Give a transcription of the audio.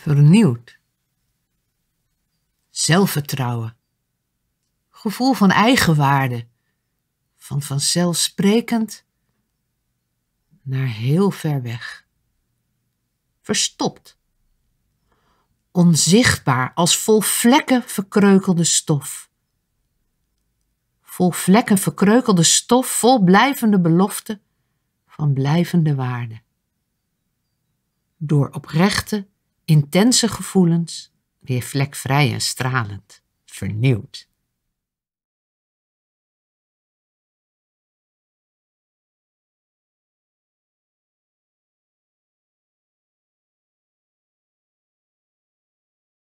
vernieuwd. Zelfvertrouwen, gevoel van eigenwaarde, van vanzelfsprekend naar heel ver weg. Verstopt, onzichtbaar als vol vlekken verkreukelde stof. Vol vlekken verkreukelde stof, vol blijvende beloften van blijvende waarde. Door oprechte Intense gevoelens, weer vlekvrij en stralend, vernieuwd.